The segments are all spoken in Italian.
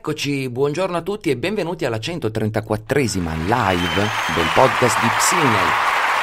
Eccoci, buongiorno a tutti e benvenuti alla 134esima live del podcast di Psinel.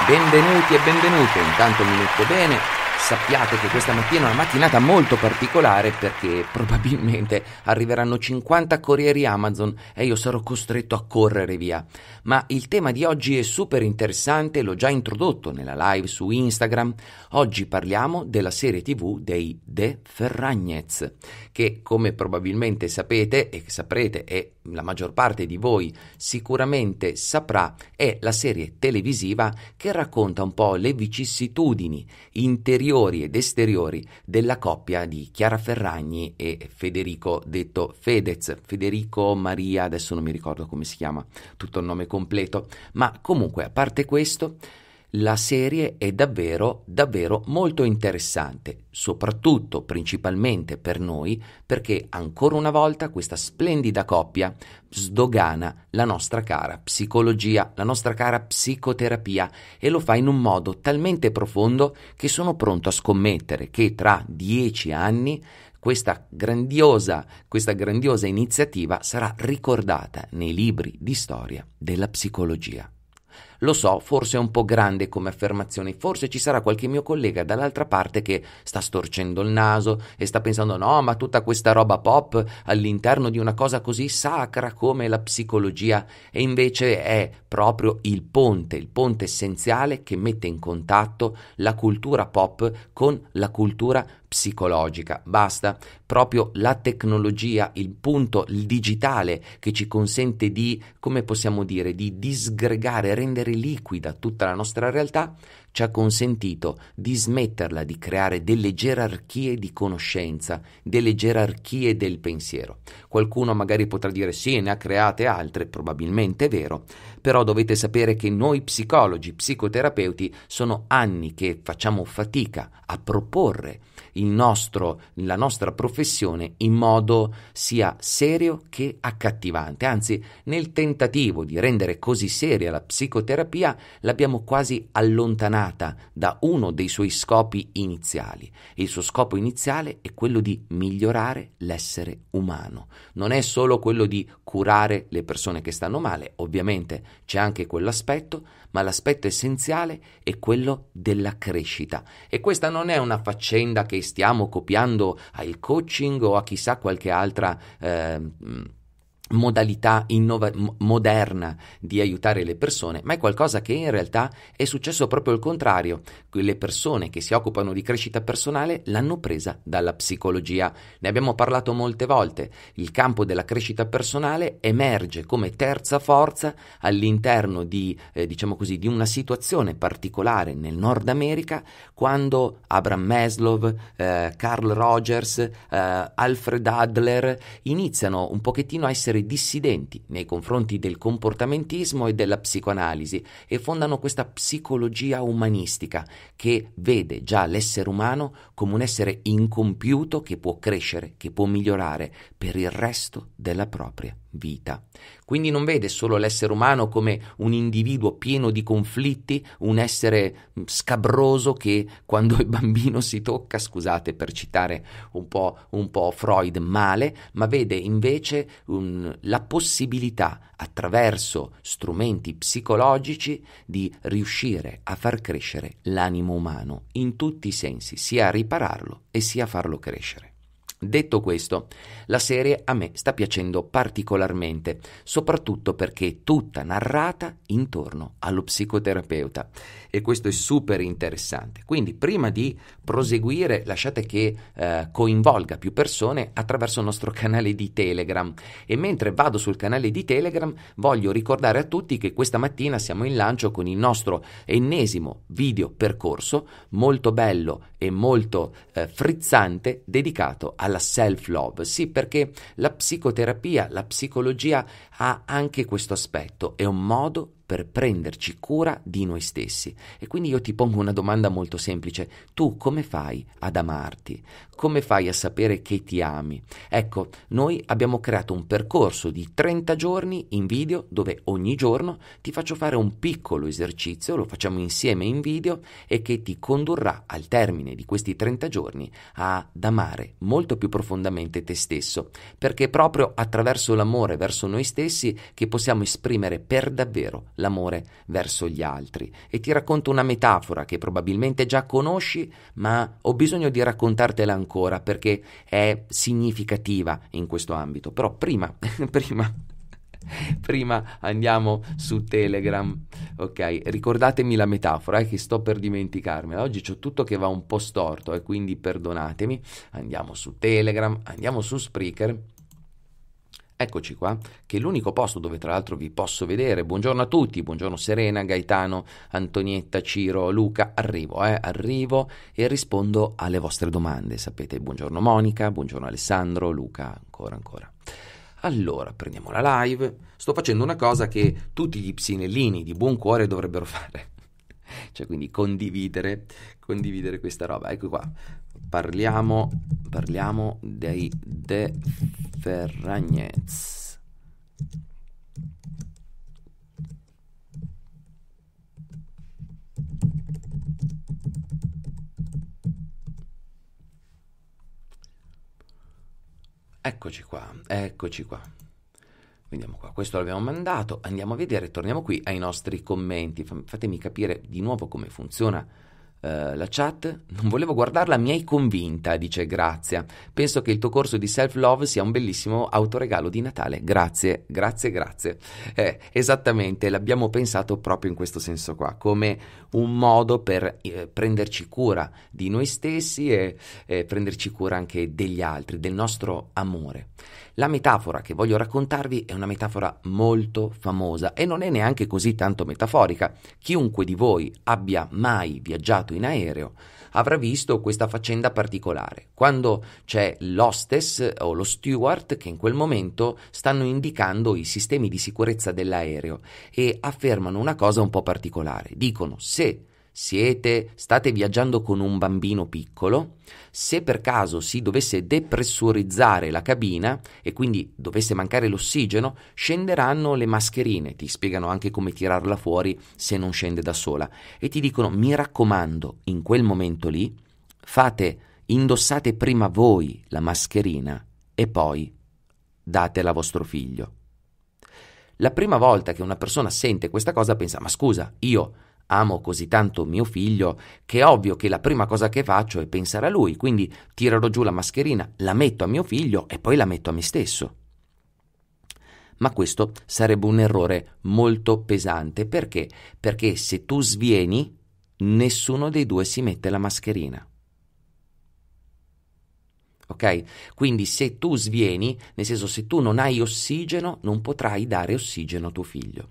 Benvenuti e benvenute, intanto mi metto bene, sappiate che questa mattina è una mattinata molto particolare perché probabilmente arriveranno 50 corrieri Amazon e io sarò costretto a correre via. Ma il tema di oggi è super interessante, l'ho già introdotto nella live su Instagram. Oggi parliamo della serie TV dei The Ferragnez, che come probabilmente sapete e saprete è la maggior parte di voi sicuramente saprà è la serie televisiva che racconta un po' le vicissitudini interiori ed esteriori della coppia di Chiara Ferragni e Federico detto Fedez, Federico Maria, adesso non mi ricordo come si chiama tutto il nome completo, ma comunque a parte questo la serie è davvero, davvero molto interessante, soprattutto, principalmente per noi, perché ancora una volta questa splendida coppia sdogana la nostra cara psicologia, la nostra cara psicoterapia e lo fa in un modo talmente profondo che sono pronto a scommettere che tra dieci anni questa grandiosa, questa grandiosa iniziativa sarà ricordata nei libri di storia della psicologia. Lo so, forse è un po' grande come affermazione, forse ci sarà qualche mio collega dall'altra parte che sta storcendo il naso e sta pensando no, ma tutta questa roba pop all'interno di una cosa così sacra come la psicologia e invece è proprio il ponte, il ponte essenziale che mette in contatto la cultura pop con la cultura psicologica. Basta proprio la tecnologia, il punto, il digitale che ci consente di, come possiamo dire, di disgregare, rendere liquida tutta la nostra realtà, ci ha consentito di smetterla di creare delle gerarchie di conoscenza, delle gerarchie del pensiero. Qualcuno magari potrà dire sì, ne ha create altre, probabilmente è vero, però dovete sapere che noi psicologi, psicoterapeuti, sono anni che facciamo fatica a proporre nostro, la nostra professione in modo sia serio che accattivante. Anzi, nel tentativo di rendere così seria la psicoterapia, l'abbiamo quasi allontanata da uno dei suoi scopi iniziali. Il suo scopo iniziale è quello di migliorare l'essere umano. Non è solo quello di curare le persone che stanno male, ovviamente c'è anche quell'aspetto, ma l'aspetto essenziale è quello della crescita. E questa non è una faccenda che stiamo copiando al coaching o a chissà qualche altra eh, modalità innova- moderna di aiutare le persone, ma è qualcosa che in realtà è successo proprio il contrario. Le persone che si occupano di crescita personale l'hanno presa dalla psicologia. Ne abbiamo parlato molte volte. Il campo della crescita personale emerge come terza forza all'interno di, eh, diciamo così, di una situazione particolare nel Nord America quando Abraham Maslow, eh, Carl Rogers, eh, Alfred Adler iniziano un pochettino a essere esseri dissidenti nei confronti del comportamentismo e della psicoanalisi e fondano questa psicologia umanistica che vede già l'essere umano come un essere incompiuto che può crescere, che può migliorare per il resto della propria vita. Quindi non vede solo l'essere umano come un individuo pieno di conflitti, un essere mm, scabroso che quando è bambino si tocca, scusate per citare un po', un po Freud male, ma vede invece um, la possibilità attraverso strumenti psicologici di riuscire a far crescere l'animo umano in tutti i sensi, sia a ripararlo e sia a farlo crescere. Detto questo, la serie a me sta piacendo particolarmente, soprattutto perché è tutta narrata intorno allo psicoterapeuta e questo è super interessante. Quindi prima di proseguire lasciate che eh, coinvolga più persone attraverso il nostro canale di Telegram e mentre vado sul canale di Telegram voglio ricordare a tutti che questa mattina siamo in lancio con il nostro ennesimo video percorso molto bello e molto eh, frizzante dedicato a alla self-love. Sì, perché la psicoterapia, la psicologia ha anche questo aspetto, è un modo per prenderci cura di noi stessi. E quindi io ti pongo una domanda molto semplice. Tu come fai ad amarti? Come fai a sapere che ti ami? Ecco, noi abbiamo creato un percorso di 30 giorni in video dove ogni giorno ti faccio fare un piccolo esercizio, lo facciamo insieme in video e che ti condurrà al termine di questi 30 giorni ad amare molto più profondamente te stesso, perché è proprio attraverso l'amore verso noi stessi che possiamo esprimere per davvero l'amore verso gli altri. E ti racconto una metafora che probabilmente già conosci, ma ho bisogno di raccontartela ancora perché è significativa in questo ambito. Però prima, prima prima andiamo su Telegram, ok? Ricordatemi la metafora eh, che sto per dimenticarmela. Oggi c'ho tutto che va un po' storto e eh, quindi perdonatemi. Andiamo su Telegram, andiamo su Spreaker Eccoci qua, che è l'unico posto dove tra l'altro vi posso vedere. Buongiorno a tutti, buongiorno Serena, Gaetano, Antonietta, Ciro, Luca. Arrivo, eh, arrivo e rispondo alle vostre domande. Sapete, buongiorno Monica, buongiorno Alessandro, Luca, ancora, ancora. Allora, prendiamo la live. Sto facendo una cosa che tutti gli psinellini di buon cuore dovrebbero fare. cioè, quindi condividere, condividere questa roba. Ecco qua. Parliamo parliamo dei De Ferragnez. Eccoci qua, eccoci qua. Vediamo qua, questo l'abbiamo mandato, andiamo a vedere, torniamo qui ai nostri commenti, fatemi capire di nuovo come funziona eh, la chat? Non volevo guardarla, mi hai convinta, dice Grazia. Penso che il tuo corso di self-love sia un bellissimo autoregalo di Natale. Grazie, grazie, grazie. Eh, esattamente, l'abbiamo pensato proprio in questo senso qua, come un modo per eh, prenderci cura di noi stessi e eh, prenderci cura anche degli altri, del nostro amore. La metafora che voglio raccontarvi è una metafora molto famosa e non è neanche così tanto metaforica. Chiunque di voi abbia mai viaggiato viaggiato in aereo avrà visto questa faccenda particolare, quando c'è l'hostess o lo steward che in quel momento stanno indicando i sistemi di sicurezza dell'aereo e affermano una cosa un po' particolare. Dicono se siete, state viaggiando con un bambino piccolo, se per caso si dovesse depressurizzare la cabina e quindi dovesse mancare l'ossigeno, scenderanno le mascherine, ti spiegano anche come tirarla fuori se non scende da sola e ti dicono mi raccomando, in quel momento lì fate, indossate prima voi la mascherina e poi datela a vostro figlio. La prima volta che una persona sente questa cosa pensa ma scusa, io Amo così tanto mio figlio che è ovvio che la prima cosa che faccio è pensare a lui, quindi tirerò giù la mascherina, la metto a mio figlio e poi la metto a me stesso. Ma questo sarebbe un errore molto pesante perché? Perché se tu svieni, nessuno dei due si mette la mascherina. Ok? Quindi se tu svieni, nel senso se tu non hai ossigeno, non potrai dare ossigeno a tuo figlio.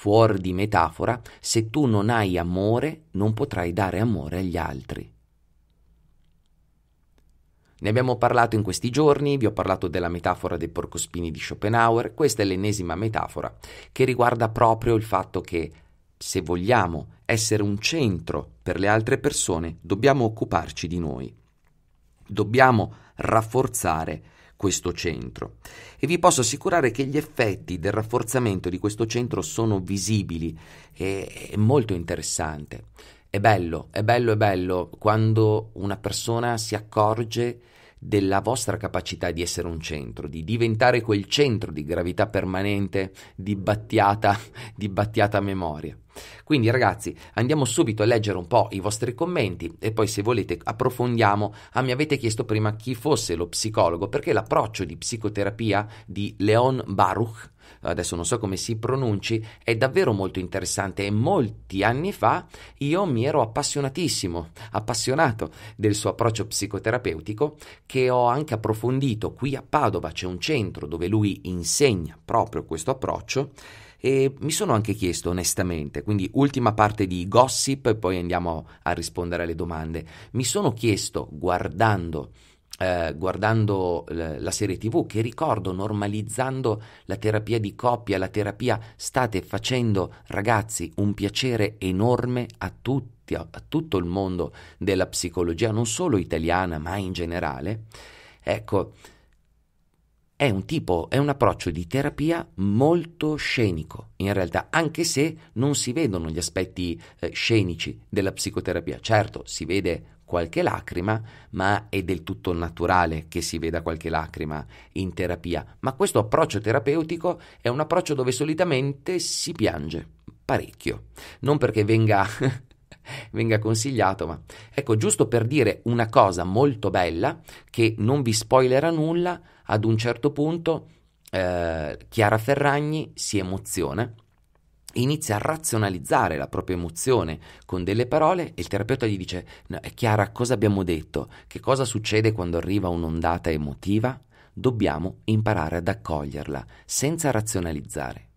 Fuori di metafora, se tu non hai amore, non potrai dare amore agli altri. Ne abbiamo parlato in questi giorni, vi ho parlato della metafora dei porcospini di Schopenhauer, questa è l'ennesima metafora che riguarda proprio il fatto che se vogliamo essere un centro per le altre persone, dobbiamo occuparci di noi. Dobbiamo rafforzare questo centro e vi posso assicurare che gli effetti del rafforzamento di questo centro sono visibili e è molto interessante. È bello, è bello, è bello quando una persona si accorge della vostra capacità di essere un centro, di diventare quel centro di gravità permanente, di battiata, di battiata memoria. Quindi ragazzi andiamo subito a leggere un po' i vostri commenti e poi se volete approfondiamo. Ah, mi avete chiesto prima chi fosse lo psicologo perché l'approccio di psicoterapia di Leon Baruch adesso non so come si pronunci, è davvero molto interessante e molti anni fa io mi ero appassionatissimo, appassionato del suo approccio psicoterapeutico che ho anche approfondito qui a Padova, c'è un centro dove lui insegna proprio questo approccio e mi sono anche chiesto onestamente, quindi ultima parte di gossip e poi andiamo a rispondere alle domande, mi sono chiesto guardando... Eh, guardando la serie tv che ricordo normalizzando la terapia di coppia la terapia state facendo ragazzi un piacere enorme a tutti a, a tutto il mondo della psicologia non solo italiana ma in generale ecco è un tipo, è un approccio di terapia molto scenico, in realtà, anche se non si vedono gli aspetti eh, scenici della psicoterapia. Certo, si vede qualche lacrima, ma è del tutto naturale che si veda qualche lacrima in terapia. Ma questo approccio terapeutico è un approccio dove solitamente si piange parecchio, non perché venga venga consigliato, ma ecco, giusto per dire una cosa molto bella che non vi spoilerà nulla, ad un certo punto eh, Chiara Ferragni si emoziona inizia a razionalizzare la propria emozione con delle parole e il terapeuta gli dice no, eh, Chiara cosa abbiamo detto? Che cosa succede quando arriva un'ondata emotiva? Dobbiamo imparare ad accoglierla senza razionalizzare.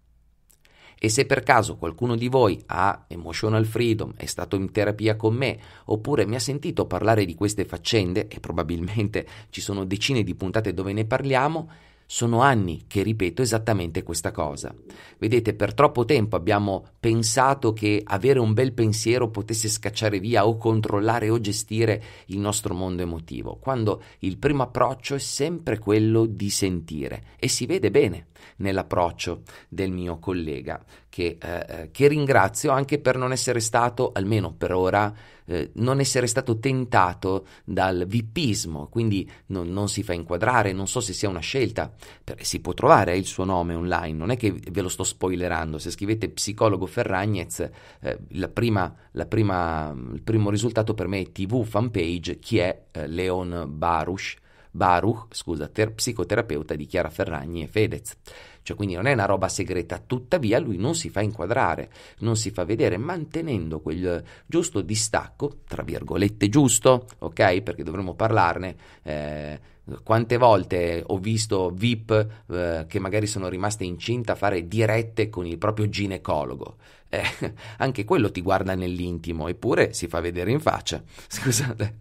E se per caso qualcuno di voi ha emotional freedom, è stato in terapia con me, oppure mi ha sentito parlare di queste faccende, e probabilmente ci sono decine di puntate dove ne parliamo, sono anni che ripeto esattamente questa cosa. Vedete, per troppo tempo abbiamo pensato che avere un bel pensiero potesse scacciare via o controllare o gestire il nostro mondo emotivo, quando il primo approccio è sempre quello di sentire e si vede bene nell'approccio del mio collega che, eh, eh, che, ringrazio anche per non essere stato, almeno per ora, eh, non essere stato tentato dal vippismo, quindi non, non, si fa inquadrare, non so se sia una scelta, si può trovare il suo nome online, non è che ve lo sto spoilerando, se scrivete psicologo Ferragnez, eh, la prima, la prima, il primo risultato per me è TV fanpage, chi è eh, Leon Baruch, Baruch, scusa, ter- psicoterapeuta di Chiara Ferragni e Fedez. Cioè, quindi non è una roba segreta, tuttavia lui non si fa inquadrare, non si fa vedere, mantenendo quel giusto distacco, tra virgolette giusto, ok? Perché dovremmo parlarne. Eh, quante volte ho visto VIP eh, che magari sono rimaste incinta fare dirette con il proprio ginecologo. Eh, anche quello ti guarda nell'intimo, eppure si fa vedere in faccia. Scusate.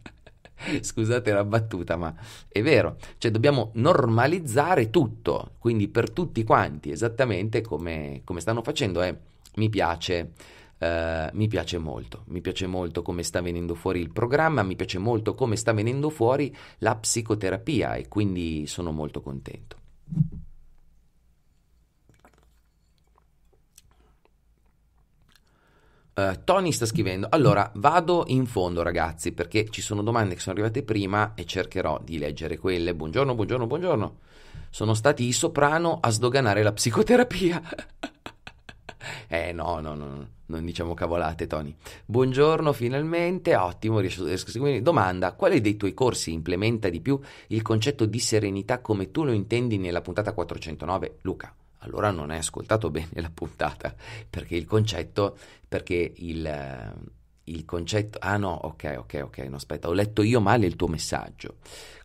Scusate la battuta, ma è vero. Cioè dobbiamo normalizzare tutto, quindi per tutti quanti, esattamente come, come stanno facendo. Eh, mi piace. Uh, mi piace molto, mi piace molto come sta venendo fuori il programma, mi piace molto come sta venendo fuori la psicoterapia e quindi sono molto contento. Uh, Tony sta scrivendo, allora vado in fondo ragazzi perché ci sono domande che sono arrivate prima e cercherò di leggere quelle. Buongiorno, buongiorno, buongiorno. Sono stati i soprano a sdoganare la psicoterapia. eh no, no, no, no, non diciamo cavolate Tony. Buongiorno finalmente, ottimo, riesco, riesco a seguire. Domanda, quale dei tuoi corsi implementa di più il concetto di serenità come tu lo intendi nella puntata 409? Luca allora non hai ascoltato bene la puntata, perché il concetto, perché il, eh, il concetto, ah no, ok, ok, ok, no aspetta, ho letto io male il tuo messaggio.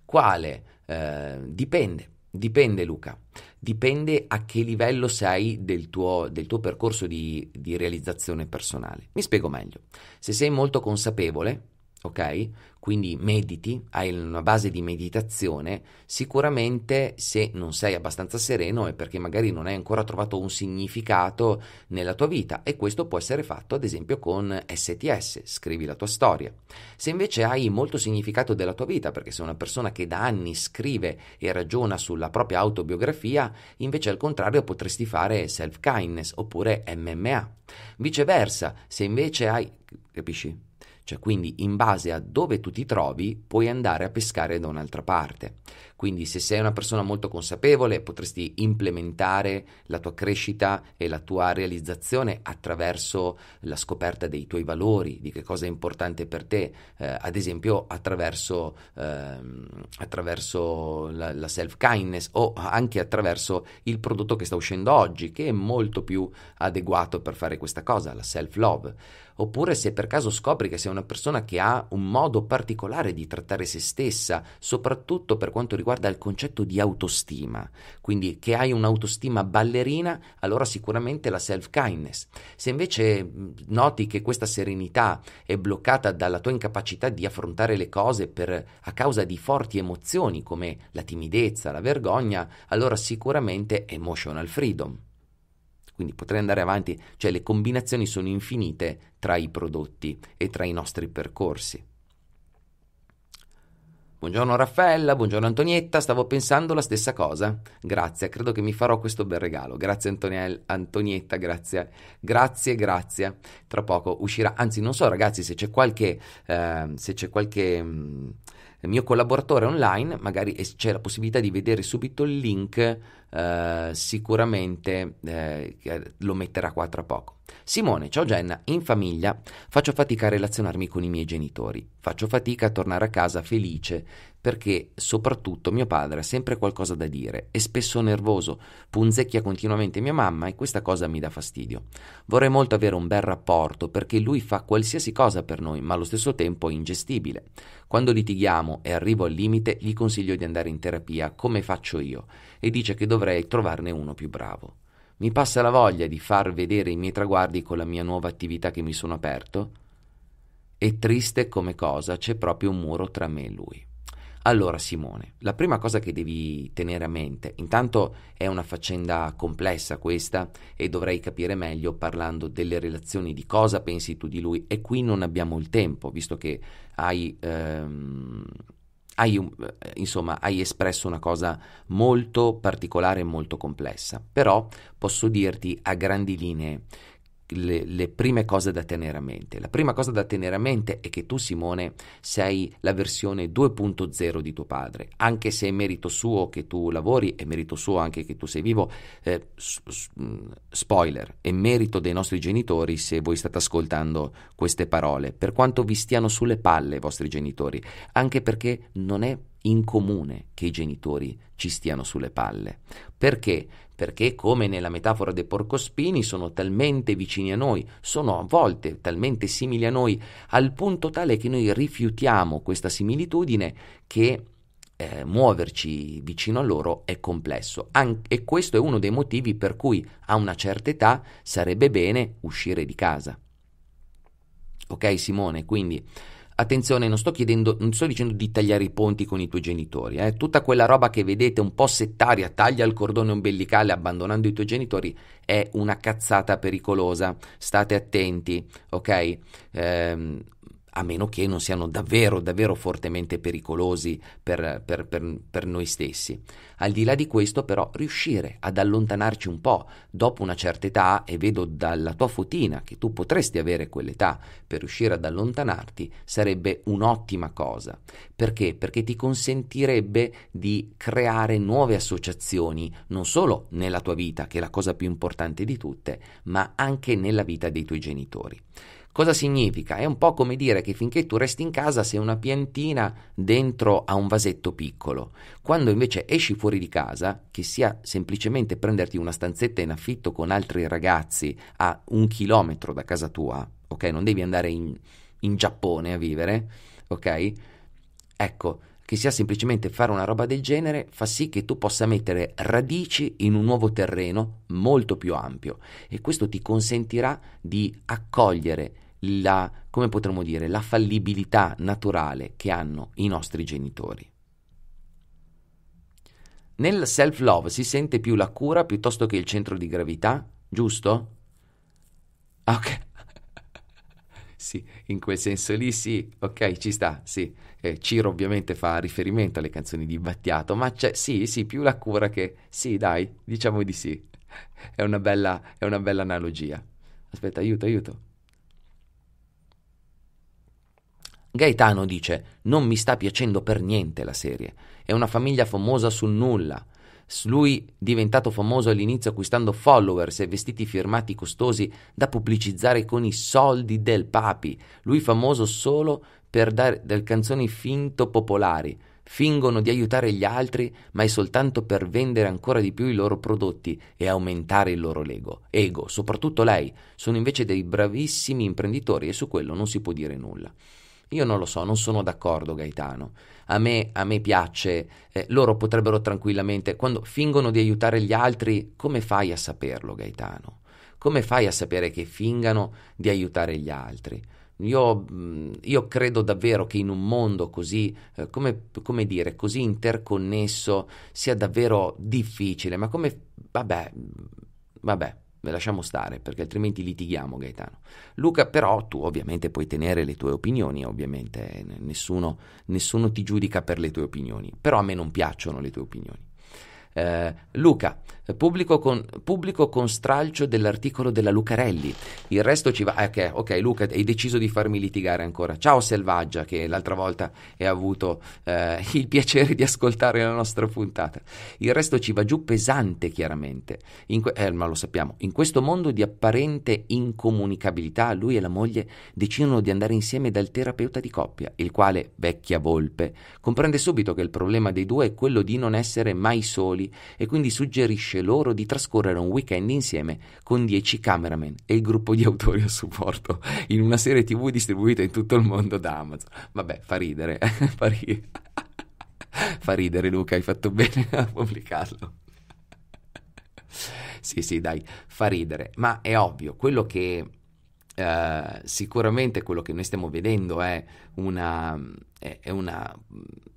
Quale? Eh, dipende, dipende Luca, dipende a che livello sei del tuo, del tuo percorso di, di realizzazione personale. Mi spiego meglio, se sei molto consapevole, ok? Quindi mediti, hai una base di meditazione, sicuramente se non sei abbastanza sereno è perché magari non hai ancora trovato un significato nella tua vita e questo può essere fatto ad esempio con STS, scrivi la tua storia. Se invece hai molto significato della tua vita, perché sei una persona che da anni scrive e ragiona sulla propria autobiografia, invece al contrario potresti fare self kindness oppure MMA. Viceversa, se invece hai capisci? Cioè, quindi in base a dove tu ti trovi puoi andare a pescare da un'altra parte. Quindi se sei una persona molto consapevole potresti implementare la tua crescita e la tua realizzazione attraverso la scoperta dei tuoi valori, di che cosa è importante per te, eh, ad esempio attraverso, ehm, attraverso la, la self-kindness o anche attraverso il prodotto che sta uscendo oggi, che è molto più adeguato per fare questa cosa, la self-love. Oppure se per caso scopri che sei una persona che ha un modo particolare di trattare se stessa, soprattutto per quanto riguarda riguarda il concetto di autostima, quindi che hai un'autostima ballerina, allora sicuramente la self-kindness. Se invece noti che questa serenità è bloccata dalla tua incapacità di affrontare le cose per, a causa di forti emozioni come la timidezza, la vergogna, allora sicuramente emotional freedom. Quindi potrei andare avanti, cioè le combinazioni sono infinite tra i prodotti e tra i nostri percorsi. Buongiorno Raffaella, buongiorno Antonietta, stavo pensando la stessa cosa. Grazie, credo che mi farò questo bel regalo. Grazie Antoniel, Antonietta, grazie, grazie, grazie. Tra poco uscirà, anzi non so ragazzi se c'è qualche, eh, se c'è qualche... Mh, mm, mio collaboratore online, magari c'è la possibilità di vedere subito il link, eh, sicuramente eh, lo metterà qua tra poco. Simone, ciao Jenna, in famiglia faccio fatica a relazionarmi con i miei genitori, faccio fatica a tornare a casa felice perché soprattutto mio padre ha sempre qualcosa da dire, è spesso nervoso, punzecchia continuamente mia mamma e questa cosa mi dà fastidio. Vorrei molto avere un bel rapporto perché lui fa qualsiasi cosa per noi, ma allo stesso tempo è ingestibile. Quando litighiamo e arrivo al limite, gli consiglio di andare in terapia come faccio io e dice che dovrei trovarne uno più bravo. Mi passa la voglia di far vedere i miei traguardi con la mia nuova attività che mi sono aperto. E triste come cosa c'è proprio un muro tra me e lui. Allora Simone, la prima cosa che devi tenere a mente, intanto è una faccenda complessa questa e dovrei capire meglio parlando delle relazioni, di cosa pensi tu di lui e qui non abbiamo il tempo, visto che hai, ehm, hai, eh, insomma, hai espresso una cosa molto particolare e molto complessa, però posso dirti a grandi linee le, le, prime cose da tenere a mente. La prima cosa da tenere a mente è che tu, Simone, sei la versione 2.0 di tuo padre, anche se è merito suo che tu lavori, è merito suo anche che tu sei vivo. Eh, mm, spoiler, è merito dei nostri genitori se voi state ascoltando queste parole, per quanto vi stiano sulle palle i vostri genitori, anche perché non è in comune che i genitori ci stiano sulle palle. Perché? Perché come nella metafora dei porcospini sono talmente vicini a noi, sono a volte talmente simili a noi, al punto tale che noi rifiutiamo questa similitudine che eh, muoverci vicino a loro è complesso An- e questo è uno dei motivi per cui a una certa età sarebbe bene uscire di casa. Ok Simone, quindi Attenzione, non sto chiedendo, non sto dicendo di tagliare i ponti con i tuoi genitori, eh. tutta quella roba che vedete un po' settaria, taglia il cordone ombelicale abbandonando i tuoi genitori, è una cazzata pericolosa, state attenti, ok? Ehm, a meno che non siano davvero, davvero fortemente pericolosi per, per, per, per, noi stessi. Al di là di questo, però, riuscire ad allontanarci un po' dopo una certa età, e vedo dalla tua fotina che tu potresti avere quell'età per riuscire ad allontanarti, sarebbe un'ottima cosa. Perché? Perché ti consentirebbe di creare nuove associazioni, non solo nella tua vita, che è la cosa più importante di tutte, ma anche nella vita dei tuoi genitori. Cosa significa? È un po' come dire che finché tu resti in casa sei una piantina dentro a un vasetto piccolo. Quando invece esci fuori di casa, che sia semplicemente prenderti una stanzetta in affitto con altri ragazzi a un chilometro da casa tua, ok? Non devi andare in, in Giappone a vivere, ok? Ecco, che sia semplicemente fare una roba del genere, fa sì che tu possa mettere radici in un nuovo terreno molto più ampio e questo ti consentirà di accogliere la, come potremmo dire, la fallibilità naturale che hanno i nostri genitori. Nel self-love si sente più la cura piuttosto che il centro di gravità, giusto? Ok. sì, in quel senso lì sì, ok, ci sta, sì. Eh, Ciro ovviamente fa riferimento alle canzoni di Battiato, ma c'è, sì, sì, più la cura che... Sì, dai, diciamo di sì. è una bella, è una bella analogia. Aspetta, aiuto, aiuto. Gaetano dice: Non mi sta piacendo per niente la serie. È una famiglia famosa sul nulla. Lui, diventato famoso all'inizio acquistando followers e vestiti firmati costosi da pubblicizzare con i soldi del papi. Lui famoso solo per dare delle canzoni finto popolari. Fingono di aiutare gli altri, ma è soltanto per vendere ancora di più i loro prodotti e aumentare il loro ego. ego. Soprattutto lei, sono invece dei bravissimi imprenditori e su quello non si può dire nulla. Io non lo so, non sono d'accordo Gaetano. A me, a me piace, eh, loro potrebbero tranquillamente, quando fingono di aiutare gli altri, come fai a saperlo Gaetano? Come fai a sapere che fingano di aiutare gli altri? Io, mm, io, credo davvero che in un mondo così, eh, come, come, dire, così interconnesso sia davvero difficile, ma come, vabbè, vabbè, Beh, lasciamo stare perché altrimenti litighiamo Gaetano. Luca però tu ovviamente puoi tenere le tue opinioni, ovviamente nessuno, nessuno ti giudica per le tue opinioni, però a me non piacciono le tue opinioni. Eh, Luca, pubblico con, pubblico con, stralcio dell'articolo della Lucarelli. Il resto ci va. Okay, eh, ok, Luca, hai deciso di farmi litigare ancora. Ciao Selvaggia, che l'altra volta hai avuto eh, il piacere di ascoltare la nostra puntata. Il resto ci va giù pesante, chiaramente. Que- eh, ma lo sappiamo, in questo mondo di apparente incomunicabilità, lui e la moglie decidono di andare insieme dal terapeuta di coppia, il quale, vecchia volpe, comprende subito che il problema dei due è quello di non essere mai soli e quindi suggerisce loro di trascorrere un weekend insieme con 10 cameraman e il gruppo di autori a supporto in una serie tv distribuita in tutto il mondo da Amazon. Vabbè, fa ridere, eh, fa ridere. fa ridere Luca, hai fatto bene a pubblicarlo. sì, sì, dai, fa ridere, ma è ovvio, quello che Uh, sicuramente quello che noi stiamo vedendo è una, è una,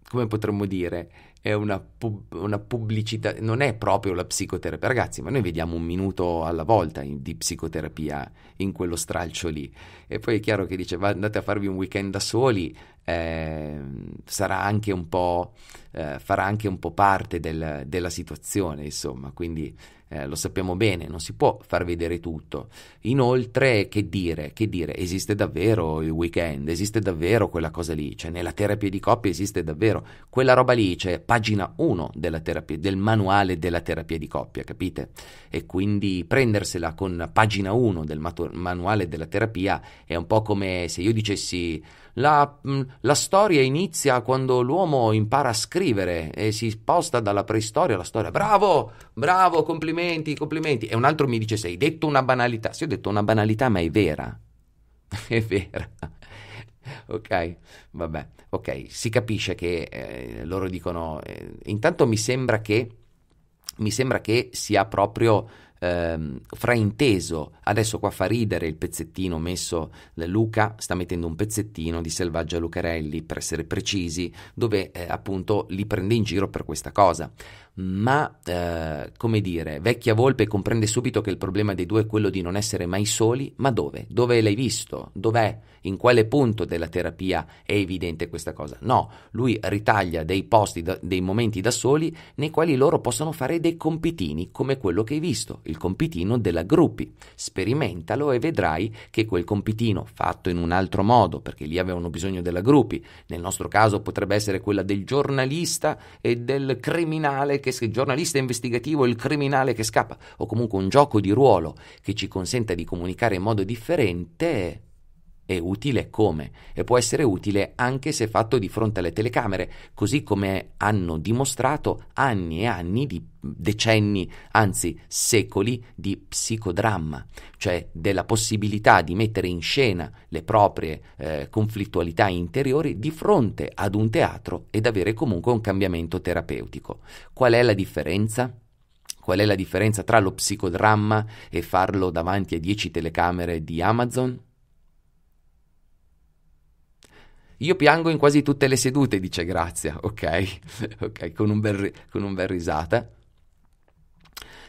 come potremmo dire, è una, pub- una, pubblicità, non è proprio la psicoterapia. Ragazzi, ma noi vediamo un minuto alla volta in, di psicoterapia in quello stralcio lì. E poi è chiaro che dice, andate a farvi un weekend da soli, eh, sarà anche un po', eh, farà anche un po' parte del, della situazione, insomma, quindi eh, lo sappiamo bene, non si può far vedere tutto. Inoltre, che dire, che dire, esiste davvero il weekend, esiste davvero quella cosa lì, cioè nella terapia di coppia esiste davvero quella roba lì, c'è cioè, pagina 1 terapia, del manuale della terapia di coppia, capite? E quindi prendersela con pagina 1 del manuale della terapia è un po' come se io dicessi la, mm, la, storia inizia quando l'uomo impara a scrivere e si sposta dalla preistoria alla storia. Bravo, bravo, complimenti, complimenti. E un altro mi dice: Sei detto una banalità. Sì, ho detto una banalità, ma è vera. è vera. ok, vabbè, ok, si capisce che eh, loro dicono. Eh, intanto mi sembra che mi sembra che sia proprio ehm, frainteso. Adesso qua fa ridere il pezzettino messo da Luca, sta mettendo un pezzettino di Selvaggia Lucarelli, per essere precisi, dove eh, appunto li prende in giro per questa cosa ma eh, come dire, vecchia volpe comprende subito che il problema dei due è quello di non essere mai soli, ma dove? Dove l'hai visto? Dov'è? In quale punto della terapia è evidente questa cosa? No, lui ritaglia dei posti, da, dei momenti da soli nei quali loro possono fare dei compitini come quello che hai visto, il compitino della gruppi. Sperimentalo e vedrai che quel compitino fatto in un altro modo, perché lì avevano bisogno della gruppi, nel nostro caso potrebbe essere quella del giornalista e del criminale che giornalista investigativo il criminale che scappa, o comunque un gioco di ruolo che ci consenta di comunicare in modo differente, è utile come e può essere utile anche se fatto di fronte alle telecamere, così come hanno dimostrato anni e anni di decenni, anzi secoli di psicodramma, cioè della possibilità di mettere in scena le proprie eh, conflittualità interiori di fronte ad un teatro ed avere comunque un cambiamento terapeutico. Qual è la differenza? Qual è la differenza tra lo psicodramma e farlo davanti a 10 telecamere di Amazon? Io piango in quasi tutte le sedute, dice Grazia, ok? ok, con un, bel, con un bel risata.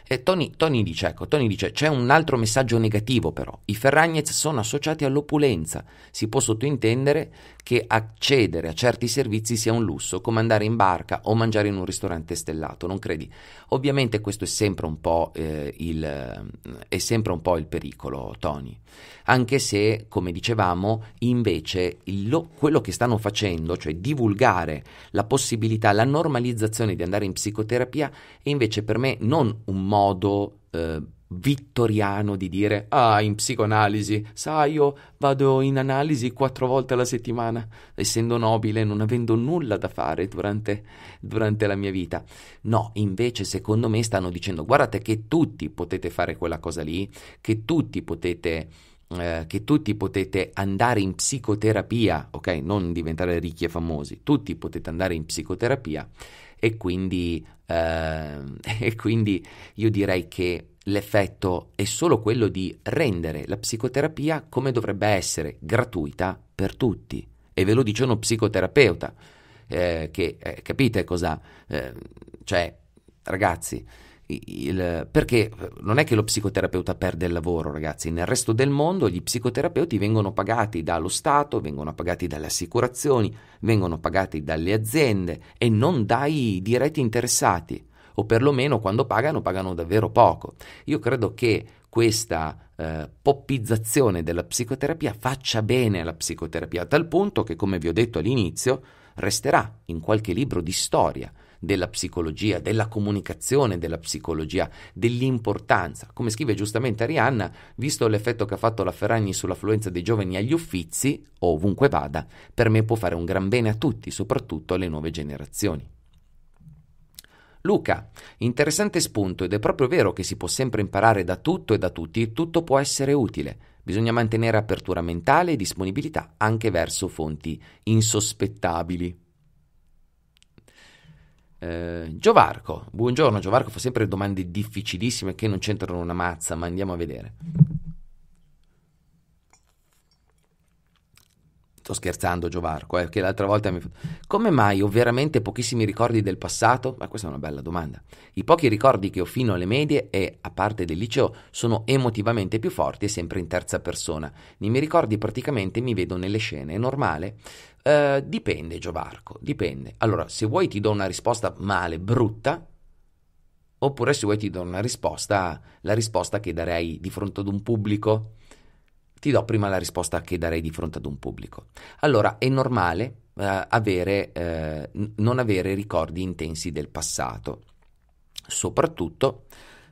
E Tony, Tony, dice, ecco, Tony dice, c'è un altro messaggio negativo però, i Ferragnez sono associati all'opulenza, si può sottintendere che accedere a certi servizi sia un lusso, come andare in barca o mangiare in un ristorante stellato, non credi? Ovviamente questo è sempre un po', eh, il, è sempre un po il pericolo, Tony, anche se, come dicevamo, invece lo, quello che stanno facendo, cioè divulgare la possibilità, la normalizzazione di andare in psicoterapia, è invece per me non un modo... Eh, vittoriano di dire ah in psicoanalisi sai io vado in analisi quattro volte alla settimana essendo nobile non avendo nulla da fare durante, durante la mia vita no invece secondo me stanno dicendo guardate che tutti potete fare quella cosa lì che tutti potete eh, che tutti potete andare in psicoterapia ok non diventare ricchi e famosi tutti potete andare in psicoterapia e quindi eh, e quindi io direi che l'effetto è solo quello di rendere la psicoterapia come dovrebbe essere, gratuita per tutti. E ve lo dice uno psicoterapeuta, eh, che eh, capite cosa... Eh, cioè, ragazzi, il, perché non è che lo psicoterapeuta perde il lavoro, ragazzi, nel resto del mondo gli psicoterapeuti vengono pagati dallo Stato, vengono pagati dalle assicurazioni, vengono pagati dalle aziende e non dai diretti interessati o perlomeno quando pagano pagano davvero poco. Io credo che questa eh, poppizzazione della psicoterapia faccia bene alla psicoterapia, a tal punto che, come vi ho detto all'inizio, resterà in qualche libro di storia della psicologia, della comunicazione della psicologia, dell'importanza. Come scrive giustamente Arianna, visto l'effetto che ha fatto la Ferragni sull'affluenza dei giovani agli uffizi, ovunque vada, per me può fare un gran bene a tutti, soprattutto alle nuove generazioni. Luca, interessante spunto ed è proprio vero che si può sempre imparare da tutto e da tutti e tutto può essere utile. Bisogna mantenere apertura mentale e disponibilità anche verso fonti insospettabili. Eh, Giovarco, buongiorno Giovarco, fa sempre domande difficilissime che non c'entrano una mazza, ma andiamo a vedere. Sto scherzando Giovarco, eh, che l'altra volta mi... Come mai ho veramente pochissimi ricordi del passato? Ma questa è una bella domanda. I pochi ricordi che ho fino alle medie e a parte del liceo sono emotivamente più forti e sempre in terza persona. Nei miei ricordi praticamente mi vedo nelle scene, è normale? Eh, dipende Giovarco, dipende. Allora, se vuoi ti do una risposta male, brutta, oppure se vuoi ti do una risposta, la risposta che darei di fronte ad un pubblico ti do prima la risposta che darei di fronte ad un pubblico. Allora, è normale eh, avere, eh, non avere ricordi intensi del passato, soprattutto,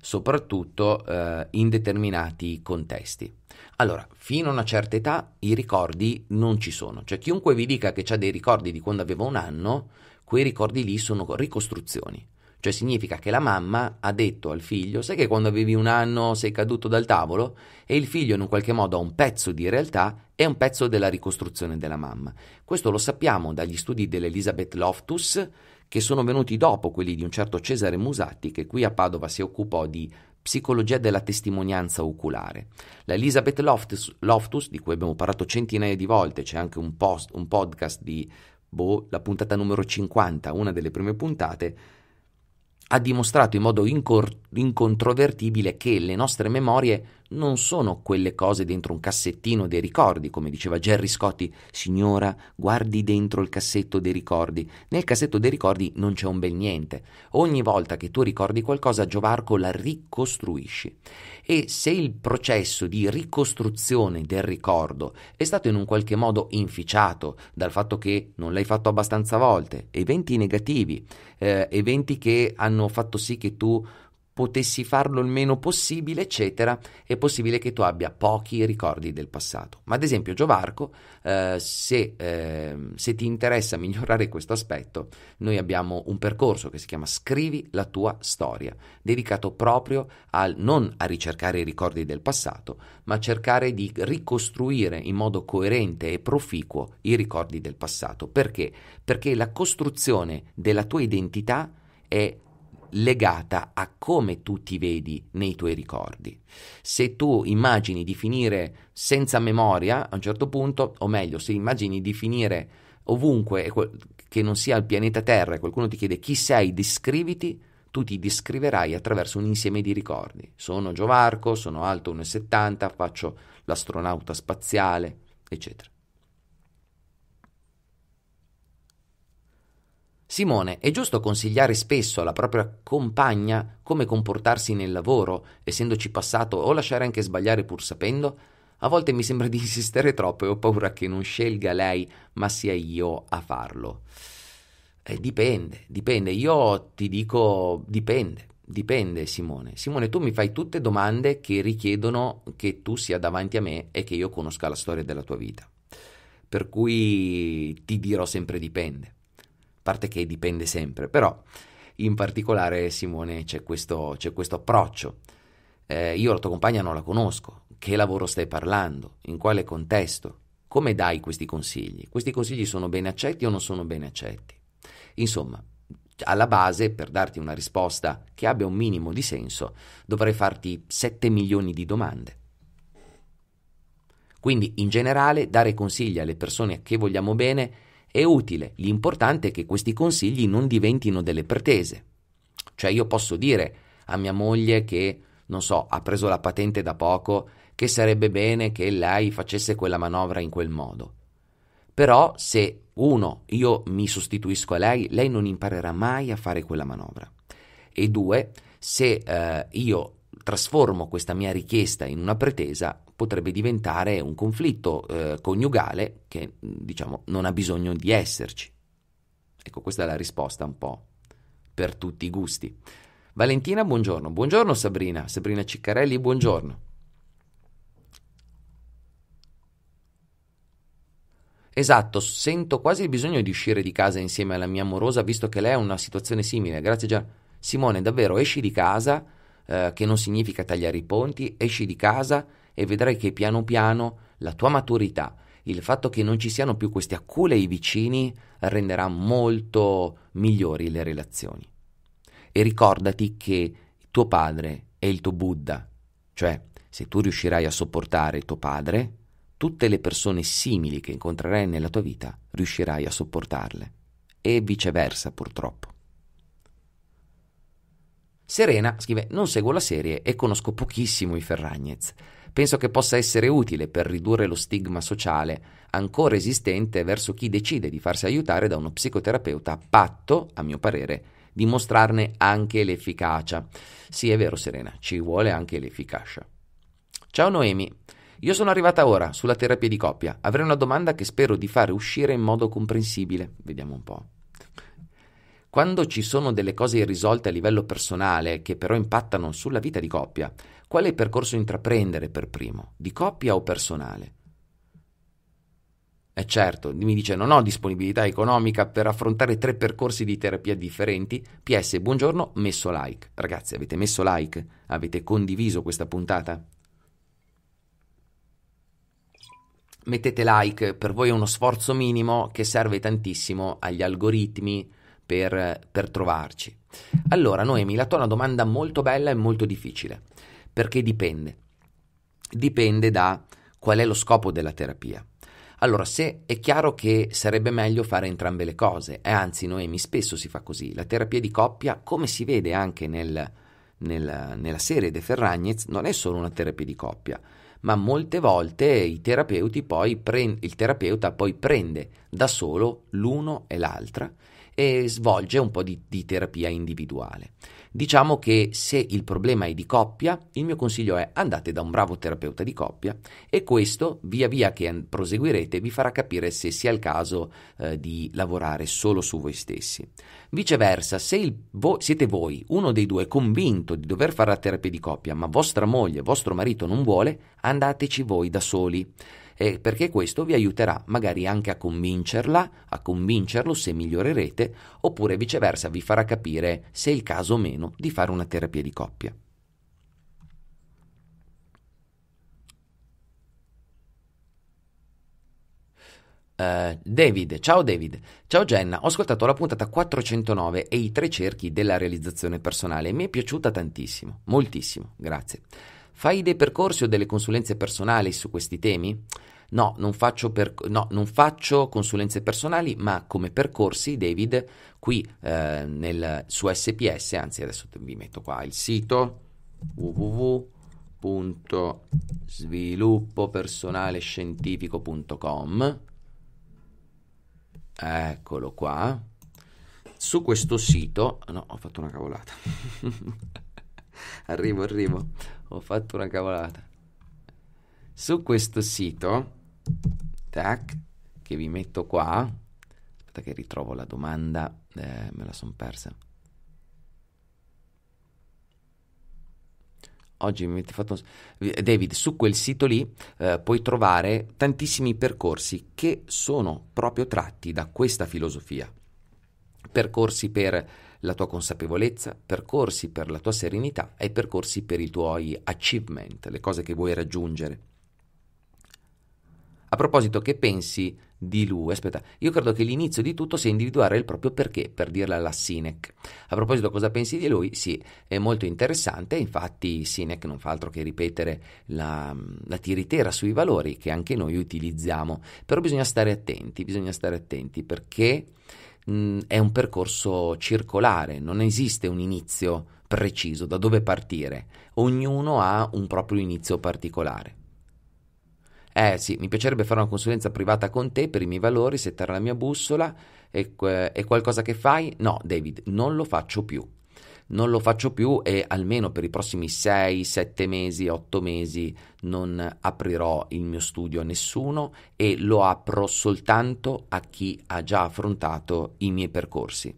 soprattutto eh, in determinati contesti. Allora, fino a una certa età i ricordi non ci sono, cioè chiunque vi dica che ha dei ricordi di quando aveva un anno, quei ricordi lì sono ricostruzioni cioè significa che la mamma ha detto al figlio, sai che quando avevi un anno sei caduto dal tavolo? E il figlio in un qualche modo ha un pezzo di realtà e un pezzo della ricostruzione della mamma. Questo lo sappiamo dagli studi dell'Elizabeth Loftus, che sono venuti dopo quelli di un certo Cesare Musatti, che qui a Padova si occupò di psicologia della testimonianza oculare. La Elizabeth Loftus, Loftus, di cui abbiamo parlato centinaia di volte, c'è anche un, post, un podcast di boh, la puntata numero 50, una delle prime puntate, ha dimostrato in modo inco- incontrovertibile che le nostre memorie non sono quelle cose dentro un cassettino dei ricordi, come diceva Gerry Scotti, signora, guardi dentro il cassetto dei ricordi. Nel cassetto dei ricordi non c'è un bel niente. Ogni volta che tu ricordi qualcosa, Giovarco la ricostruisci. E se il processo di ricostruzione del ricordo è stato in un qualche modo inficiato dal fatto che non l'hai fatto abbastanza volte, eventi negativi, eh, eventi che hanno fatto sì che tu potessi farlo il meno possibile, eccetera, è possibile che tu abbia pochi ricordi del passato. Ma ad esempio Giovarco, eh, se, eh, se ti interessa migliorare questo aspetto, noi abbiamo un percorso che si chiama Scrivi la tua storia, dedicato proprio al, non a ricercare i ricordi del passato, ma a cercare di ricostruire in modo coerente e proficuo i ricordi del passato. Perché? Perché la costruzione della tua identità è legata a come tu ti vedi nei tuoi ricordi. Se tu immagini di finire senza memoria a un certo punto, o meglio, se immagini di finire ovunque che non sia il pianeta Terra e qualcuno ti chiede chi sei, descriviti, tu ti descriverai attraverso un insieme di ricordi. Sono Giovarco, sono alto 1,70, faccio l'astronauta spaziale, eccetera. Simone, è giusto consigliare spesso alla propria compagna come comportarsi nel lavoro, essendoci passato o lasciare anche sbagliare pur sapendo? A volte mi sembra di insistere troppo e ho paura che non scelga lei, ma sia io a farlo. Eh, dipende, dipende. Io ti dico dipende. Dipende Simone. Simone, tu mi fai tutte domande che richiedono che tu sia davanti a me e che io conosca la storia della tua vita. Per cui ti dirò sempre dipende parte che dipende sempre, però in particolare Simone c'è questo, c'è questo approccio. Eh, io la tua compagna non la conosco, che lavoro stai parlando, in quale contesto, come dai questi consigli? Questi consigli sono ben accetti o non sono ben accetti? Insomma, alla base, per darti una risposta che abbia un minimo di senso, dovrei farti 7 milioni di domande. Quindi, in generale, dare consigli alle persone a che vogliamo bene è è utile, l'importante è che questi consigli non diventino delle pretese. Cioè io posso dire a mia moglie che, non so, ha preso la patente da poco, che sarebbe bene che lei facesse quella manovra in quel modo. Però se uno, io mi sostituisco a lei, lei non imparerà mai a fare quella manovra. E due, se eh, io trasformo questa mia richiesta in una pretesa, potrebbe diventare un conflitto eh, coniugale che diciamo non ha bisogno di esserci. Ecco, questa è la risposta un po' per tutti i gusti. Valentina, buongiorno. Buongiorno Sabrina, Sabrina Ciccarelli, buongiorno. Esatto, sento quasi il bisogno di uscire di casa insieme alla mia amorosa, visto che lei ha una situazione simile. Grazie Gian. Simone, davvero, esci di casa, eh, che non significa tagliare i ponti, esci di casa e vedrai che piano piano la tua maturità, il fatto che non ci siano più questi acculei vicini, renderà molto migliori le relazioni. E ricordati che tuo padre è il tuo Buddha, cioè se tu riuscirai a sopportare tuo padre, tutte le persone simili che incontrerai nella tua vita riuscirai a sopportarle e viceversa purtroppo. Serena scrive: Non seguo la serie e conosco pochissimo i Ferragnez. Penso che possa essere utile per ridurre lo stigma sociale ancora esistente verso chi decide di farsi aiutare da uno psicoterapeuta a patto, a mio parere, di mostrarne anche l'efficacia. Sì, è vero Serena, ci vuole anche l'efficacia. Ciao Noemi, io sono arrivata ora sulla terapia di coppia. Avrei una domanda che spero di fare uscire in modo comprensibile. Vediamo un po'. Quando ci sono delle cose irrisolte a livello personale che però impattano sulla vita di coppia, quale percorso intraprendere per primo, di coppia o personale? E eh, certo, mi dice non ho disponibilità economica per affrontare tre percorsi di terapia differenti. PS, buongiorno, messo like. Ragazzi, avete messo like? Avete condiviso questa puntata? Mettete like, per voi è uno sforzo minimo che serve tantissimo agli algoritmi per, per trovarci. Allora, Noemi, la tua è una domanda molto bella e molto difficile perché dipende. Dipende da qual è lo scopo della terapia. Allora, se è chiaro che sarebbe meglio fare entrambe le cose, e anzi, Noemi, spesso si fa così. La terapia di coppia, come si vede anche nel, nel, nella serie De Ferragnez, non è solo una terapia di coppia, ma molte volte poi pre- il terapeuta poi prende da solo l'uno e l'altra e svolge un po' di, di terapia individuale. Diciamo che se il problema è di coppia, il mio consiglio è andate da un bravo terapeuta di coppia e questo via via che proseguirete vi farà capire se sia il caso eh, di lavorare solo su voi stessi. Viceversa, se il, vo- siete voi, uno dei due, convinto di dover fare la terapia di coppia, ma vostra moglie, vostro marito non vuole, andateci voi da soli e perché questo vi aiuterà magari anche a convincerla, a convincerlo se migliorerete, oppure viceversa vi farà capire se è il caso o meno di fare una terapia di coppia. Uh, David, ciao David, ciao Jenna, ho ascoltato la puntata 409 e i tre cerchi della realizzazione personale mi è piaciuta tantissimo, moltissimo, grazie. Fai dei percorsi o delle consulenze personali su questi temi? no non, per, no, non faccio, consulenze personali, ma come percorsi, David, qui eh, nel, su SPS, anzi adesso vi metto qua il sito www.sviluppopersonalescientifico.com Eccolo qua. Su questo sito... No, ho fatto una cavolata. arrivo, arrivo. Ho fatto una cavolata. Su questo sito tac, che vi metto qua. Aspetta che ritrovo la domanda, eh, me la sono persa. Oggi mi avete fatto... David, su quel sito lì eh, puoi trovare tantissimi percorsi che sono proprio tratti da questa filosofia. Percorsi per la tua consapevolezza, percorsi per la tua serenità e percorsi per i tuoi achievement, le cose che vuoi raggiungere. A proposito, che pensi di lui? Aspetta, io credo che l'inizio di tutto sia individuare il proprio perché, per dirla alla Sinek. A proposito, cosa pensi di lui? Sì, è molto interessante, infatti Sinek non fa altro che ripetere la, la tiritera sui valori che anche noi utilizziamo, però bisogna stare attenti, bisogna stare attenti perché mh, mm, è un percorso circolare, non esiste un inizio preciso da dove partire, ognuno ha un proprio inizio particolare. Eh sì, mi piacerebbe fare una consulenza privata con te per i miei valori, settare la mia bussola. È, è eh, qualcosa che fai? No, David, non lo faccio più. Non lo faccio più e almeno per i prossimi 6, 7 mesi, 8 mesi non aprirò il mio studio a nessuno e lo apro soltanto a chi ha già affrontato i miei percorsi.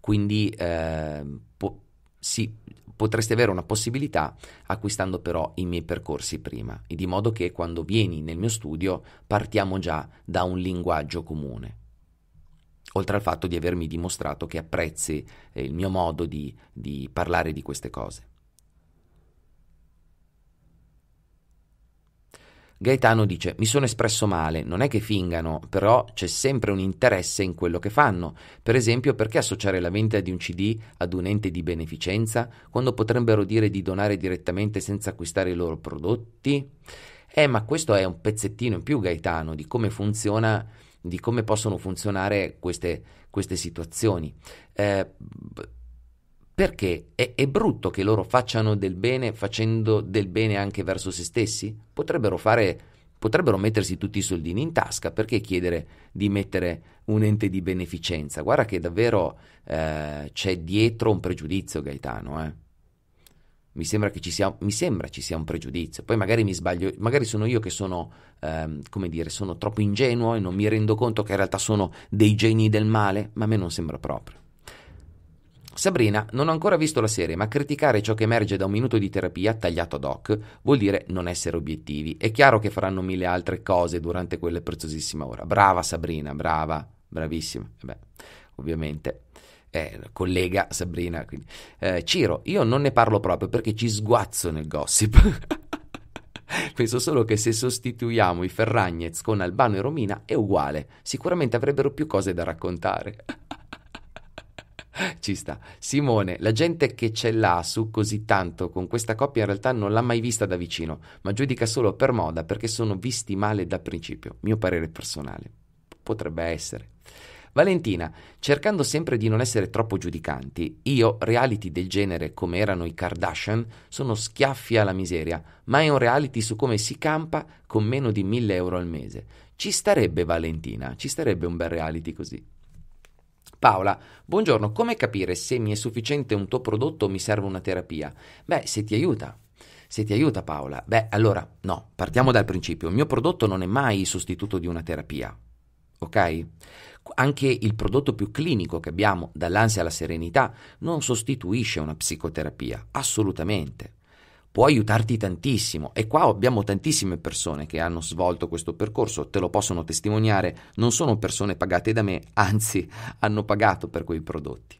Quindi eh, po- sì, Potresti avere una possibilità acquistando però i miei percorsi prima, e di modo che quando vieni nel mio studio partiamo già da un linguaggio comune. Oltre al fatto di avermi dimostrato che apprezzi eh, il mio modo di, di parlare di queste cose. Gaetano dice: Mi sono espresso male, non è che fingano, però c'è sempre un interesse in quello che fanno. Per esempio, perché associare la vendita di un CD ad un ente di beneficenza, quando potrebbero dire di donare direttamente senza acquistare i loro prodotti? Eh, ma questo è un pezzettino in più, Gaetano, di come funziona di come possono funzionare queste, queste situazioni. Eh, perché è, è, brutto che loro facciano del bene facendo del bene anche verso se stessi? Potrebbero, fare, potrebbero mettersi tutti i soldini in tasca, perché chiedere di mettere un ente di beneficenza? Guarda che davvero eh, c'è dietro un pregiudizio, Gaetano. Eh? Mi, sembra sia, mi, sembra ci sia, un pregiudizio. Poi magari mi sbaglio, magari sono io che sono, ehm, come dire, sono troppo ingenuo e non mi rendo conto che in realtà sono dei geni del male, ma a me non sembra proprio. Sabrina non ha ancora visto la serie, ma criticare ciò che emerge da un minuto di terapia tagliato ad hoc vuol dire non essere obiettivi. È chiaro che faranno mille altre cose durante quella preziosissima ora. Brava Sabrina, brava, bravissima. Eh beh, ovviamente. Eh, collega Sabrina, eh, Ciro, io non ne parlo proprio perché ci sguazzo nel gossip. Penso solo che se sostituiamo i Ferragnez con Albano e Romina è uguale, sicuramente avrebbero più cose da raccontare. Ci sta. Simone, la gente che ce l'ha su così tanto con questa coppia in realtà non l'ha mai vista da vicino, ma giudica solo per moda perché sono visti male da principio. Mio parere personale. Potrebbe essere. Valentina, cercando sempre di non essere troppo giudicanti, io, reality del genere come erano i Kardashian, sono schiaffi alla miseria, ma è un reality su come si campa con meno di 1000 euro al mese. Ci starebbe Valentina, ci starebbe un bel reality così. Paola, buongiorno, come capire se mi è sufficiente un tuo prodotto o mi serve una terapia? Beh, se ti aiuta. Se ti aiuta Paola, beh allora no, partiamo dal principio, il mio prodotto non è mai il sostituto di una terapia, ok? Anche il prodotto più clinico che abbiamo, dall'ansia alla serenità, non sostituisce una psicoterapia, assolutamente può aiutarti tantissimo. E qua abbiamo tantissime persone che hanno svolto questo percorso, te lo possono testimoniare, non sono persone pagate da me, anzi hanno pagato per quei prodotti.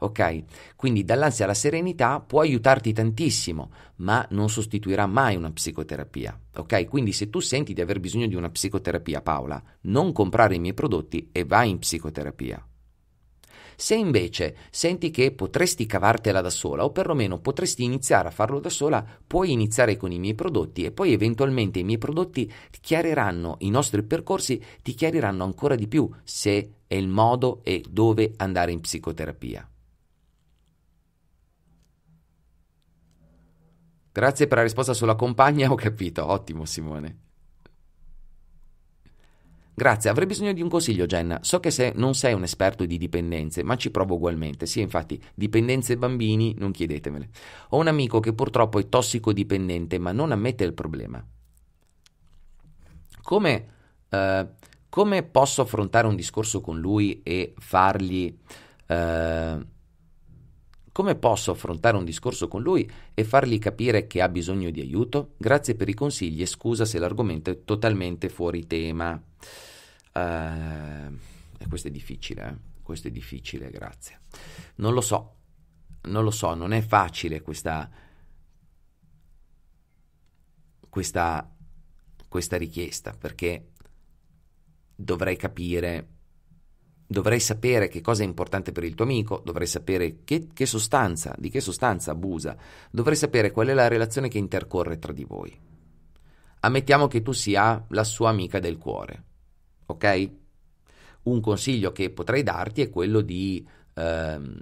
Ok? Quindi dall'ansia alla serenità può aiutarti tantissimo, ma non sostituirà mai una psicoterapia. Ok? Quindi se tu senti di aver bisogno di una psicoterapia, Paola, non comprare i miei prodotti e vai in psicoterapia. Se invece senti che potresti cavartela da sola o perlomeno potresti iniziare a farlo da sola, puoi iniziare con i miei prodotti e poi eventualmente i miei prodotti chiariranno, i nostri percorsi ti chiariranno ancora di più se è il modo e dove andare in psicoterapia. Grazie per la risposta sulla compagna, ho capito, ottimo Simone. Grazie, avrei bisogno di un consiglio, Jenna. So che se non sei un esperto di dipendenze, ma ci provo ugualmente. Sì, infatti, dipendenze bambini, non chiedetemele. Ho un amico che purtroppo è tossicodipendente, ma non ammette il problema. Come, eh, come posso affrontare un discorso con lui e fargli. Eh, come posso affrontare un discorso con lui e fargli capire che ha bisogno di aiuto? Grazie per i consigli e scusa se l'argomento è totalmente fuori tema. Eh, e questo è difficile, eh? questo è difficile, grazie. Non lo so, non lo so, non è facile questa, questa, questa richiesta perché dovrei capire, dovrei sapere che cosa è importante per il tuo amico, dovrei sapere che, che sostanza, di che sostanza abusa, dovrei sapere qual è la relazione che intercorre tra di voi. Ammettiamo che tu sia la sua amica del cuore ok? Un consiglio che potrei darti è quello di, ehm,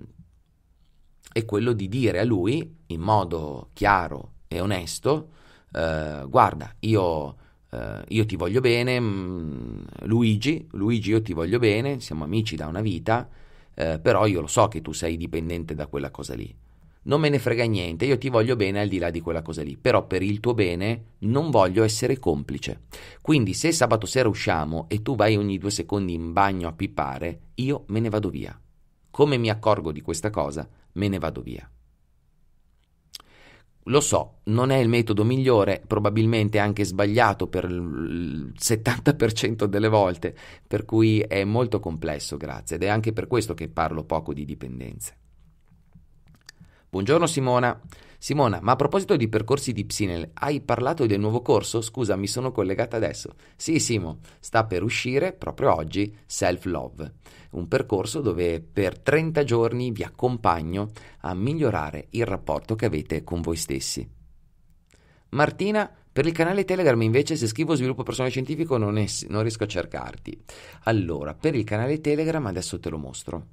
è quello di dire a lui in modo chiaro e onesto, eh, guarda, io, eh, io, ti voglio bene, mh, mm, Luigi, Luigi io ti voglio bene, siamo amici da una vita, eh, però io lo so che tu sei dipendente da quella cosa lì non me ne frega niente, io ti voglio bene al di là di quella cosa lì, però per il tuo bene non voglio essere complice. Quindi se sabato sera usciamo e tu vai ogni due secondi in bagno a pipare, io me ne vado via. Come mi accorgo di questa cosa, me ne vado via. Lo so, non è il metodo migliore, probabilmente anche sbagliato per il 70% delle volte, per cui è molto complesso, grazie, ed è anche per questo che parlo poco di dipendenze. Buongiorno Simona. Simona, ma a proposito di percorsi di Psinel, hai parlato del nuovo corso? Scusa, mi sono collegata adesso. Sì, Simo, sta per uscire proprio oggi Self Love, un percorso dove per 30 giorni vi accompagno a migliorare il rapporto che avete con voi stessi. Martina, per il canale Telegram invece se scrivo sviluppo personale scientifico non, es- non riesco a cercarti. Allora, per il canale Telegram adesso te lo mostro.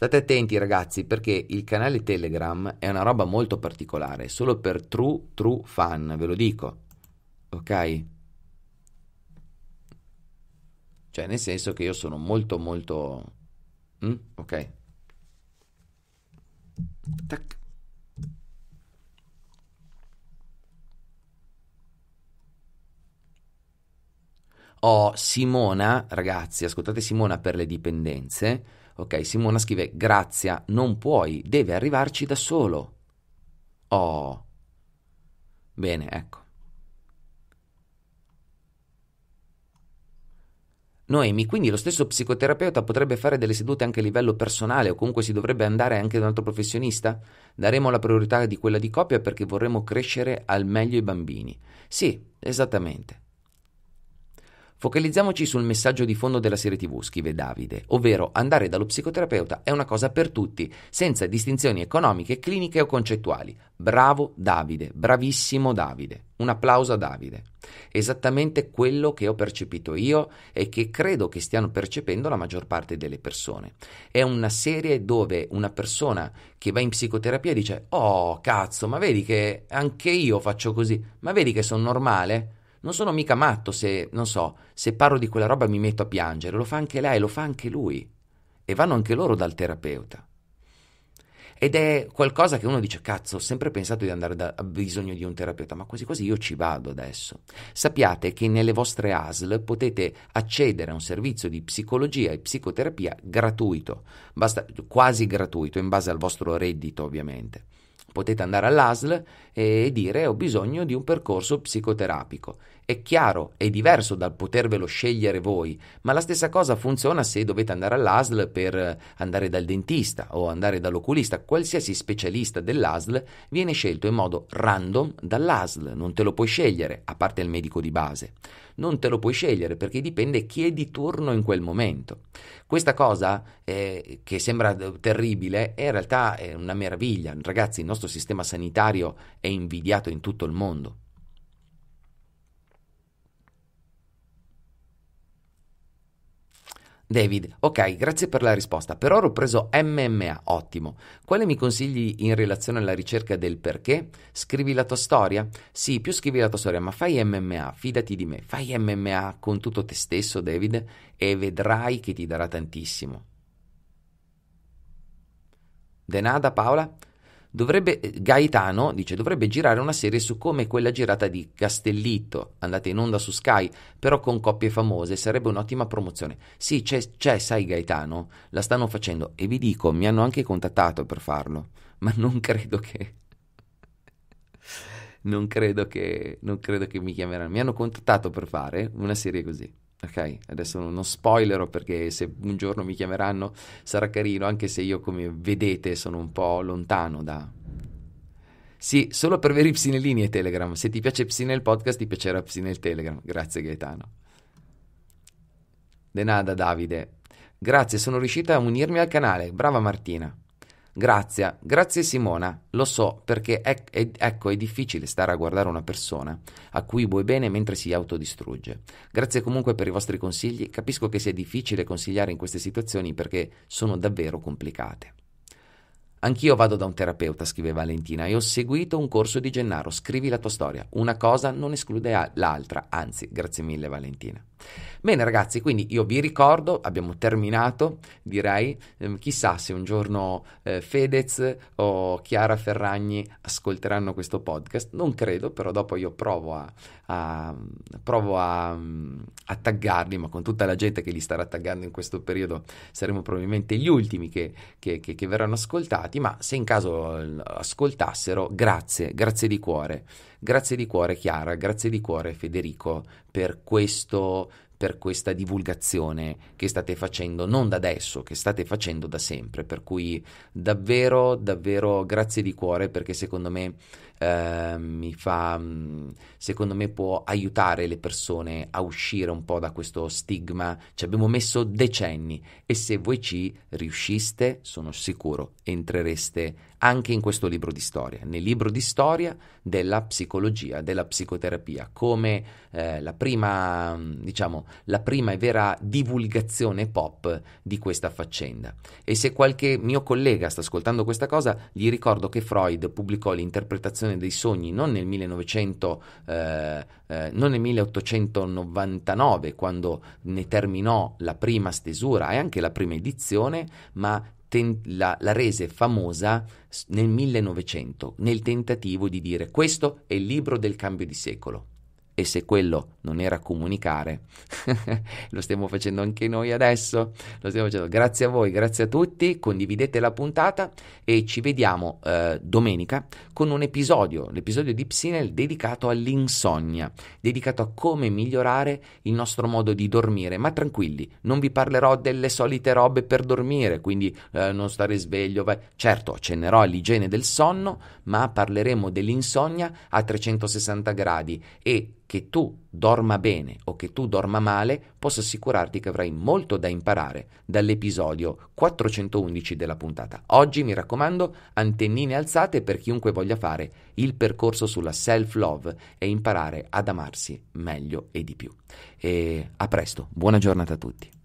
State attenti ragazzi perché il canale Telegram è una roba molto particolare, solo per true true fan, ve lo dico. Ok? Cioè, nel senso che io sono molto molto mm? ok. Tac. Ho Simona, ragazzi, ascoltate Simona per le dipendenze Ok, Simona scrive: Grazia, non puoi, deve arrivarci da solo. Oh. Bene, ecco. Noemi, quindi lo stesso psicoterapeuta potrebbe fare delle sedute anche a livello personale o comunque si dovrebbe andare anche da un altro professionista? Daremo la priorità di quella di coppia perché vorremmo crescere al meglio i bambini. Sì, esattamente. Focalizziamoci sul messaggio di fondo della serie TV, scrive Davide, ovvero andare dallo psicoterapeuta è una cosa per tutti, senza distinzioni economiche, cliniche o concettuali. Bravo Davide, bravissimo Davide. Un applauso a Davide. Esattamente quello che ho percepito io e che credo che stiano percependo la maggior parte delle persone. È una serie dove una persona che va in psicoterapia dice: Oh cazzo, ma vedi che anche io faccio così, ma vedi che sono normale? Non sono mica matto se, non so, se parlo di quella roba mi metto a piangere, lo fa anche lei, lo fa anche lui. E vanno anche loro dal terapeuta. Ed è qualcosa che uno dice, cazzo, ho sempre pensato di andare da, a bisogno di un terapeuta, ma quasi quasi io ci vado adesso. Sappiate che nelle vostre ASL potete accedere a un servizio di psicologia e psicoterapia gratuito, basta, quasi gratuito, in base al vostro reddito ovviamente potete andare all'ASL e dire ho bisogno di un percorso psicoterapico. È chiaro, è diverso dal potervelo scegliere voi, ma la stessa cosa funziona se dovete andare all'ASL per andare dal dentista o andare dall'oculista. Qualsiasi specialista dell'ASL viene scelto in modo random dall'ASL, non te lo puoi scegliere, a parte il medico di base non te lo puoi scegliere perché dipende chi è di turno in quel momento. Questa cosa eh, che sembra terribile è in realtà è eh, una meraviglia. Ragazzi, il nostro sistema sanitario è invidiato in tutto il mondo. David, ok, grazie per la risposta. Per ora ho preso MMA, ottimo. Quale mi consigli in relazione alla ricerca del perché? Scrivi la tua storia? Sì, più scrivi la tua storia, ma fai MMA, fidati di me. Fai MMA con tutto te stesso, David, e vedrai che ti darà tantissimo. De nada, Paola? Dovrebbe, eh, Gaetano dice dovrebbe girare una serie su come quella girata di Castellitto, andata in onda su Sky, però con coppie famose, sarebbe un'ottima promozione. Sì, c'è, c'è, sai Gaetano, la stanno facendo e vi dico, mi hanno anche contattato per farlo, ma non credo che... non credo che, non credo che mi chiameranno, mi hanno contattato per fare una serie così. Ok, adesso non spoilero perché se un giorno mi chiameranno sarà carino, anche se io come vedete sono un po' lontano da... Sì, solo per avere veri Psinellini e Telegram. Se ti piace Psine il podcast ti piacerà Psine il Telegram. Grazie Gaetano. De nada Davide. Grazie, sono riuscita a unirmi al canale. Brava Martina. Grazie, grazie Simona, lo so perché è, è, ecco è difficile stare a guardare una persona a cui vuoi bene mentre si autodistrugge. Grazie comunque per i vostri consigli, capisco che sia difficile consigliare in queste situazioni perché sono davvero complicate. Anch'io vado da un terapeuta, scrive Valentina, e ho seguito un corso di Gennaro, scrivi la tua storia, una cosa non esclude l'altra, anzi, grazie mille Valentina. Bene ragazzi, quindi io vi ricordo, abbiamo terminato, direi, ehm, chissà se un giorno eh, Fedez o Chiara Ferragni ascolteranno questo podcast, non credo, però dopo io provo a, a, provo a, a taggarli, ma con tutta la gente che li starà taggando in questo periodo saremo probabilmente gli ultimi che, che, che, che verranno ascoltati, ma se in caso eh, ascoltassero, grazie, grazie di cuore Grazie di cuore Chiara, grazie di cuore Federico per questo per questa divulgazione che state facendo non da adesso, che state facendo da sempre, per cui davvero davvero grazie di cuore perché secondo me Ehm, mi fa, mhmm, secondo me può aiutare le persone a uscire un po' da questo stigma. Ci abbiamo messo decenni e se voi ci riusciste, sono sicuro, entrereste anche in questo libro di storia, nel libro di storia della psicologia, della psicoterapia, come eh, la prima, diciamo, la prima e vera divulgazione pop di questa faccenda. E se qualche mio collega sta ascoltando questa cosa, gli ricordo che Freud pubblicò l'interpretazione realizzazione dei sogni non nel, 1900, eh, eh, non nel 1899 quando ne terminò la prima stesura e anche la prima edizione, ma ten- la, la rese famosa nel 1900 nel tentativo di dire questo è il libro del cambio di secolo e se quello non era comunicare, lo stiamo facendo anche noi adesso, lo stiamo facendo. Grazie a voi, grazie a tutti, condividete la puntata e ci vediamo eh, domenica con un episodio, l'episodio di Psinel dedicato all'insonnia, dedicato a come migliorare il nostro modo di dormire, ma tranquilli, non vi parlerò delle solite robe per dormire, quindi eh, non stare sveglio, vai. certo accennerò all'igiene del sonno, ma parleremo dell'insonnia a 360 gradi e che tu dorma bene o che tu dorma male, posso assicurarti che avrai molto da imparare dall'episodio 411 della puntata. Oggi, mi raccomando, antennine alzate per chiunque voglia fare il percorso sulla self-love e imparare ad amarsi meglio e di più. E a presto, buona giornata a tutti.